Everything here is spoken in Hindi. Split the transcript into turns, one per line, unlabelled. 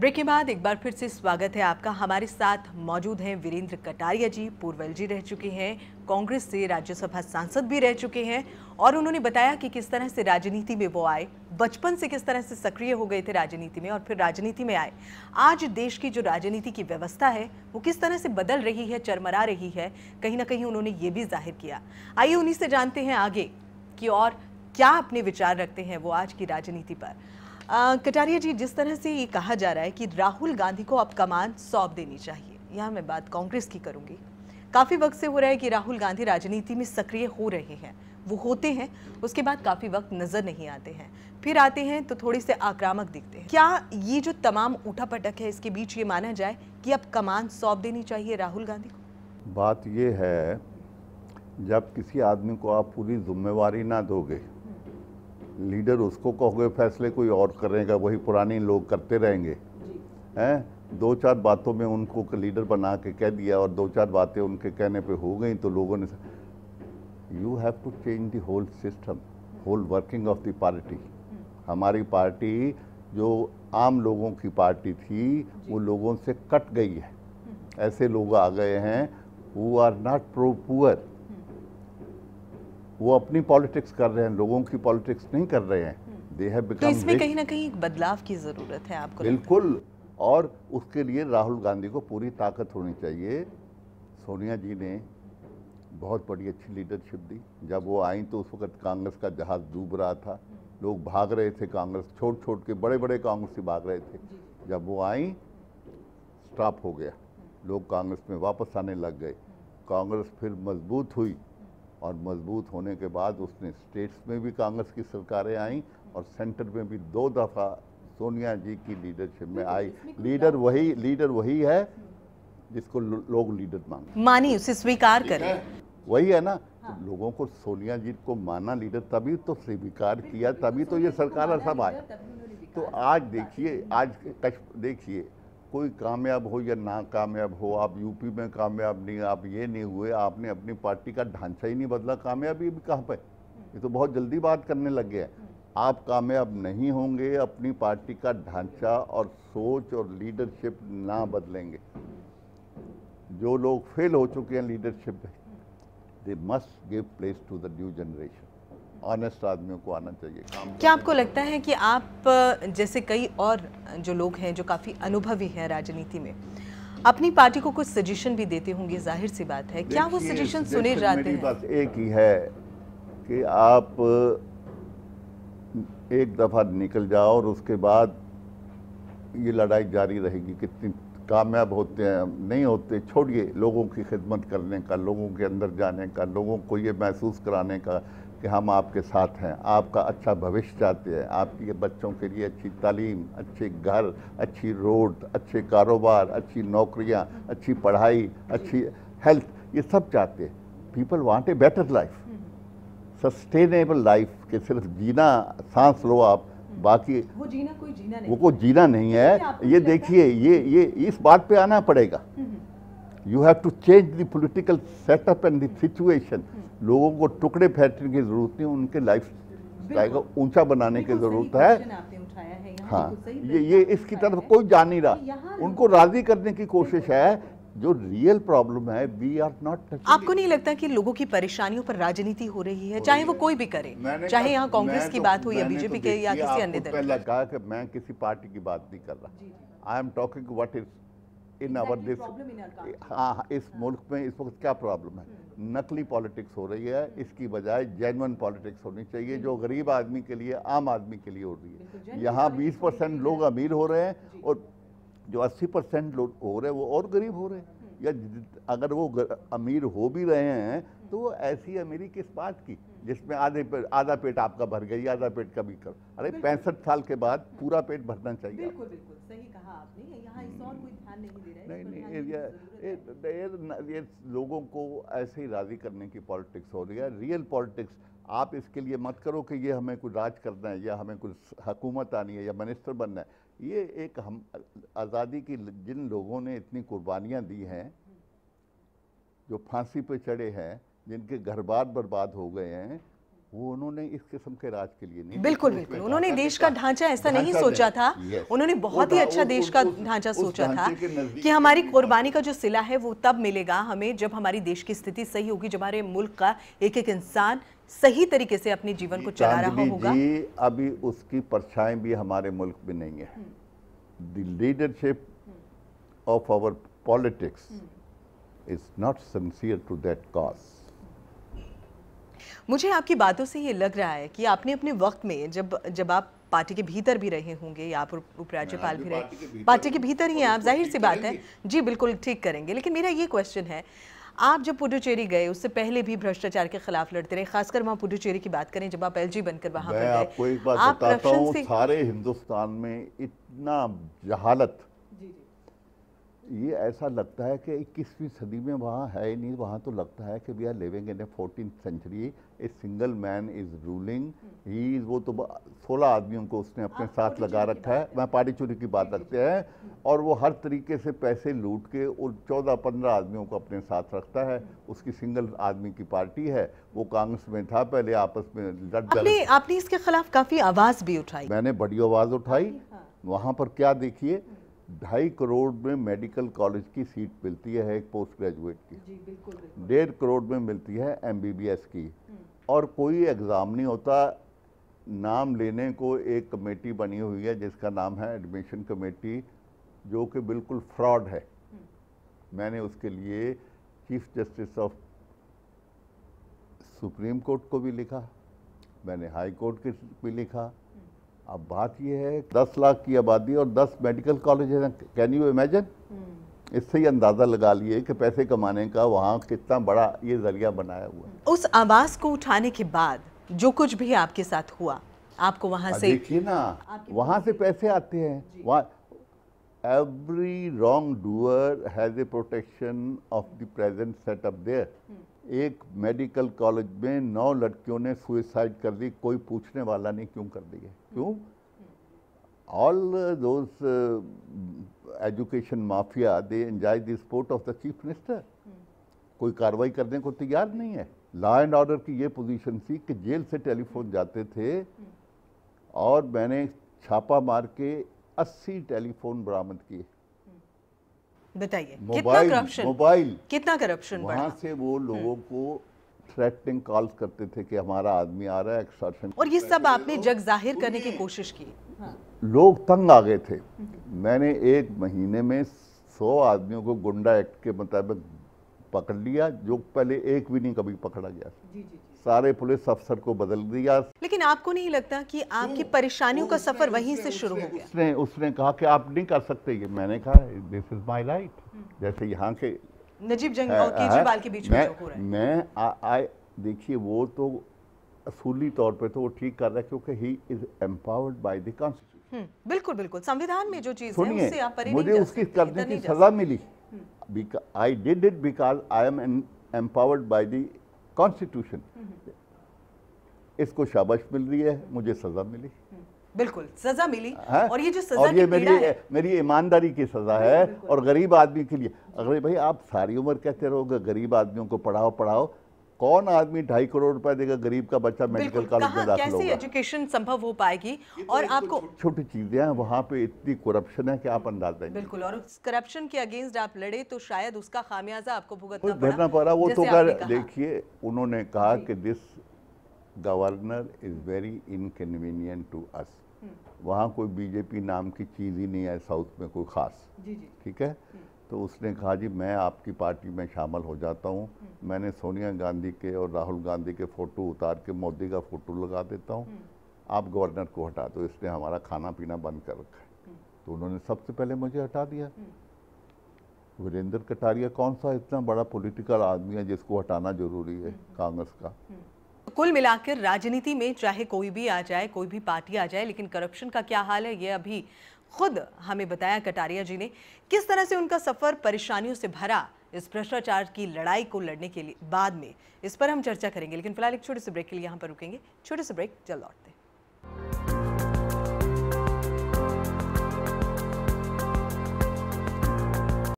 ब्रेक के बाद एक बार फिर से स्वागत है आपका हमारे साथ मौजूद हैं वीरेंद्र कटारिया जी पूर्व एल रह चुके हैं कांग्रेस से राज्यसभा सांसद भी रह चुके हैं और उन्होंने बताया कि किस तरह से राजनीति में वो आए बचपन से किस तरह से सक्रिय हो गए थे राजनीति में और फिर राजनीति में आए आज देश की जो राजनीति की व्यवस्था है वो किस तरह से बदल रही है चरमरा रही है कहीं ना कहीं उन्होंने ये भी जाहिर किया आइए उन्हीं से जानते हैं आगे कि और क्या अपने विचार रखते हैं वो आज की राजनीति पर कटारिया जी जिस तरह से ये कहा जा रहा है कि राहुल गांधी को अब कमान सौंप देनी चाहिए यहाँ मैं बात कांग्रेस की करूँगी काफ़ी वक्त से हो रहा है कि राहुल गांधी राजनीति में सक्रिय हो रहे हैं वो होते हैं उसके बाद काफ़ी वक्त नज़र नहीं आते हैं फिर आते हैं तो थोड़े से आक्रामक दिखते हैं क्या ये जो तमाम उठा पटक है इसके बीच ये माना जाए कि अब कमान सौंप देनी चाहिए राहुल गांधी
को बात ये है जब किसी आदमी को आप पूरी जिम्मेवारी ना दोगे लीडर उसको कहोगे फैसले कोई और करेगा वही पुराने लोग करते रहेंगे हैं दो चार बातों में उनको लीडर बना के कह दिया और दो चार बातें उनके कहने पे हो गई तो लोगों ने you have to change the whole system whole working of the party हमारी पार्टी जो आम लोगों की पार्टी थी वो लोगों से कट गई है हम्म। ऐसे लोग आ गए हैं वो आर नॉट प्रो पुअर वो अपनी पॉलिटिक्स कर रहे हैं लोगों की पॉलिटिक्स नहीं कर रहे हैं दे हैव बिकम तो इसमें कहीं
ना कहीं एक बदलाव की ज़रूरत है आपको बिल्कुल
और उसके लिए राहुल गांधी को पूरी ताकत होनी चाहिए सोनिया जी ने बहुत बड़ी अच्छी लीडरशिप दी जब वो आई तो उस वक्त कांग्रेस का जहाज़ डूब रहा था हम्म। लोग भाग रहे थे कांग्रेस छोट छोट के बड़े बड़े कांग्रेस से भाग रहे थे जब वो आई स्टॉप हो गया हम्म। लोग कांग्रेस में वापस आने लग गए हम्म। कांग्रेस फिर मजबूत हुई और मजबूत होने के बाद उसने स्टेट्स में भी कांग्रेस की सरकारें आई और सेंटर में भी दो दफ़ा सोनिया जी की लीडरशिप में आई लीडर वही लीडर वही है जिसको लोग लीडर मांगते
मानी उसे स्वीकार करें
वही है ना हाँ। तो लोगों को सोनिया जी को माना लीडर तभी तो स्वीकार किया तभी तो ये सरकार सब आया तो आज देखिए आज देखिए कोई कामयाब हो या नाकामयाब हो आप यूपी में कामयाब नहीं आप ये नहीं हुए आपने अपनी पार्टी का ढांचा ही नहीं बदला कामयाबी भी कहाँ पर ये तो बहुत जल्दी बात करने लग गया है आप कामयाब नहीं होंगे अपनी पार्टी का ढांचा और सोच और लीडरशिप ना बदलेंगे जो लोग फेल हो चुके हैं लीडरशिप में they must give place to the new generation honest आदमियों को आना चाहिए काम क्या
आपको लगता है कि आप जैसे कई और जो लोग हैं जो काफ़ी अनुभवी हैं राजनीति में अपनी पार्टी को कुछ सजेशन भी देते होंगे जाहिर सी बात है क्या वो सजेशन सुने जाते हैं
बस एक ही है कि आप एक दफ़ा निकल जाओ और उसके बाद ये लड़ाई जारी रहेगी कितनी कामयाब होते हैं नहीं होते छोड़िए लोगों की खिदमत करने का लोगों के अंदर जाने का लोगों को ये महसूस कराने का कि हम आपके साथ हैं आपका अच्छा भविष्य चाहते हैं आपके बच्चों के लिए अच्छी तालीम अच्छे घर अच्छी रोड अच्छे कारोबार अच्छी नौकरियां अच्छी पढ़ाई अच्छी हेल्थ ये सब चाहते हैं people want a better life sustainable life के सिर्फ जीना सांस लो आप हम्म। बाकी
वो जीना कोई जीना नहीं वो कोई
जीना नहीं है ये देखिए ये ये इस बात पे आना पड़ेगा hmm. You have to change the political setup and the situation लोगों को टुकड़े फेंकने की जरूरत नहीं उनके लाइफ स्टाइल को ऊंचा बनाने की जरूरत है हाँ ये ये इसकी तरफ कोई जा नहीं रहा तो उनको राजी करने की कोशिश है जो रियल प्रॉब्लम है वी आर नॉट
आपको नहीं लगता कि लोगों की परेशानियों पर राजनीति हो रही है चाहे वो कोई भी करे चाहे यहाँ कांग्रेस की तो- बात हो या तो बीजेपी के या किसी अन्य दल पहले
कहा कि मैं किसी पार्टी की बात नहीं कर
रहा
I am talking what is in our this हाँ इस मुल्क में इस वक्त क्या प्रॉब्लम है hmm. नकली पॉलिटिक्स हो रही है hmm. इसकी बजाय जेनवन पॉलिटिक्स होनी चाहिए जो hmm. गरीब आदमी के लिए आम आदमी के लिए हो रही है यहाँ बीस परसेंट लोग अमीर हो रहे हैं और जो अस्सी परसेंट लोग हो रहे हैं वो और गरीब हो रहे हैं या अगर वो अमीर हो भी रहे हैं तो वो ऐसी अमीरी किस बात की जिसमें आधे पे, आधा पेट आपका भर गई आधा पेट कभी कर अरे पैंसठ साल के बाद पूरा पेट भरना चाहिए बिल्कुल
बिल्कुल सही कहा आपने यहाँ इस और कोई नहीं दे रहा है नहीं
नहीं ये ये लोगों को ऐसे ही राज़ी करने की पॉलिटिक्स हो रही है रियल पॉलिटिक्स आप इसके लिए मत करो कि ये हमें कुछ राज करना है या हमें कुछ हकूमत आनी है या मिनिस्टर बनना है ये एक हम आज़ादी की जिन लोगों ने इतनी कुर्बानियाँ दी हैं जो फांसी पर चढ़े हैं जिनके घर बार बर्बाद हो गए हैं वो उन्होंने इस किस्म के राज के लिए नहीं बिल्कुल बिल्कुल उन्होंने देश का
ढांचा ऐसा नहीं सोचा था उन्होंने बहुत ही अच्छा देश का ढांचा सोचा था कि हमारी कुर्बानी का जो सिला है वो तब मिलेगा हमें जब हमारी देश की स्थिति सही होगी जब हमारे मुल्क का एक एक इंसान सही तरीके से अपने जीवन को चला रहा होगा
अभी उसकी परछाएं भी हमारे मुल्क में नहीं है leadership of our politics is not sincere to that cause
मुझे आपकी बातों से ये लग रहा है कि आपने अपने वक्त में जब जब आप पार्टी के भीतर भी रहे होंगे या आप उपराज्यपाल हाँ, भी रहे पार्टी के भीतर ही आप जाहिर सी बात है जी बिल्कुल ठीक करेंगे लेकिन मेरा ये क्वेश्चन है आप जब पुडुचेरी गए उससे पहले भी भ्रष्टाचार के खिलाफ लड़ते रहे खासकर वहाँ पुडुचेरी की बात करें जब आप एलजी बनकर वहाँ पर आपको
एक बात आप बताता हूँ सारे हिंदुस्तान में इतना जहालत ये ऐसा लगता है कि इक्कीसवीं सदी में वहाँ है ही नहीं वहाँ तो लगता है कि we are living in a fourteen century a single man is ruling he is वो तो सोलह आदमियों को उसने अपने साथ लगा रखा है वह पारी चोरी की बात रखते हैं और वो हर तरीके से पैसे लूट के और चौदह पंद्रह आदमियों को अपने साथ रखता है हम्म। उसकी सिंगल आदमी की पार्टी है वो कांग्रेस में था पहले आपस में लट आपने,
आपने इसके खिलाफ काफ़ी आवाज़ भी उठाई
मैंने बड़ी आवाज़ उठाई हाँ। वहाँ पर क्या देखिए हम्म। ढाई करोड़ में मेडिकल कॉलेज की सीट मिलती है एक पोस्ट ग्रेजुएट की डेढ़ करोड़ में मिलती है एमबीबीएस की हम्म। और कोई एग्ज़ाम नहीं होता नाम लेने को एक कमेटी बनी हुई है जिसका नाम है एडमिशन कमेटी जो कि बिल्कुल फ्रॉड है हम्म। मैंने उसके लिए chief justice of supreme court को भी लिखा मैंने हाई कोर्ट के भी लिखा अब बात यह है दस लाख की आबादी और दस मेडिकल कॉलेज हैं कैन यू इमेजिन इससे ही अंदाज़ा लगा लिए कि पैसे कमाने का वहाँ कितना बड़ा ये जरिया बनाया हुआ
उस आवाज़ को उठाने के बाद जो कुछ भी आपके साथ हुआ आपको वहाँ हाँ, से देखिए
ना वहाँ से पैसे आते हैं वहाँ every wrongdoer has a protection of the present setup there. Hmm. एक मेडिकल कॉलेज में नौ लड़कियों ने सुइसाइड कर दी कोई पूछने वाला नहीं क्यों कर दी hmm. क्यों all those education mafia they enjoy the support of the chief minister कोई कार्रवाई करने को तैयार नहीं है लॉ एंड ऑर्डर की ये पोजीशन थी कि जेल से टेलीफोन जाते थे hmm. और मैंने छापा मार के अस्सी टेलीफोन बरामद किए
बताइए मोबाइल मोबाइल कितना करप्शन वहां
से वो हम्म। लोगों को थ्रेटनिंग कॉल्स करते थे कि हमारा आदमी आ रहा है एक्सटॉर्शन और ये सब
आपने जग जाहिर करने की कोशिश की हाँ।
लोग तंग आ गए थे हम्म। मैंने एक महीने में सौ आदमियों को गुंडा एक्ट के मुताबिक पकड़ लिया जो पहले एक भी नहीं कभी पकड़ा गया जी जी सारे पुलिस अफसर को बदल दिया
लेकिन आपको नहीं लगता कि आपकी परेशानियों का सफर वहीं से शुरू हो गया
उसने उसने कहा कि आप नहीं कर सकते ये मैंने कहा दिस इज माय लाइफ जैसे यहाँ के
नजीब जंग और केजरीवाल के बीच में जो हो रहा है
मैं आई देखिए वो तो असूली तौर पे तो वो ठीक कर रहा है क्योंकि he is empowered by the constitution
बिल्कुल बिल्कुल संविधान में जो चीज है उससे आप परे मुझे उसकी करने की सजा मिली
I did it because I am empowered by the constitution mm-hmm. इसको शाबाश मिल रही है मुझे सजा मिली mm-hmm.
बिल्कुल सजा मिली है? हाँ? और ये जो सजा और ये मेरी है।
मेरी ईमानदारी की सजा है और गरीब आदमी के लिए अगर भाई आप सारी उम्र कहते रहोगे गरीब आदमियों को पढ़ाओ पढ़ाओ कौन आदमी ढाई करोड़ रुपए देगा गरीब का बच्चा मेडिकल कॉलेज में दाखिल होगा
एजुकेशन संभव हो पाएगी तो और तो आपको
छोटी चीजें हैं वहाँ पे इतनी करप्शन है कि आप अंदाजा
बिल्कुल और करप्शन के अगेंस्ट आप लड़े तो शायद उसका खामियाजा आपको भुगतना भरना पड़ा वो तो कर देखिए
उन्होंने कहा कि this governor is very inconvenient to us वहाँ कोई बीजेपी नाम की चीज़ ही नहीं है साउथ में कोई ख़ास ठीक है हम्म। तो उसने कहा जी मैं आपकी पार्टी में शामिल हो जाता हूँ हम्म। मैंने सोनिया गांधी के और राहुल गांधी के फ़ोटो उतार के मोदी का फ़ोटो लगा देता हूँ हम्म। आप गवर्नर को हटा दो इसने हमारा खाना पीना बंद कर रखा है हम्म। तो उन्होंने सबसे पहले मुझे हटा दिया वीरेंद्र कटारिया कौन सा इतना बड़ा पॉलिटिकल आदमी है जिसको हटाना जरूरी है कांग्रेस का
कुल मिलाकर राजनीति में चाहे कोई भी आ जाए कोई भी पार्टी आ जाए लेकिन करप्शन का क्या हाल है ये अभी खुद हमें बताया कटारिया जी ने किस तरह से उनका सफ़र परेशानियों से भरा इस भ्रष्टाचार की लड़ाई को लड़ने के लिए बाद में इस पर हम चर्चा करेंगे लेकिन फिलहाल एक छोटे से ब्रेक के लिए यहाँ पर रुकेंगे छोटे से ब्रेक जल्द लौटते हैं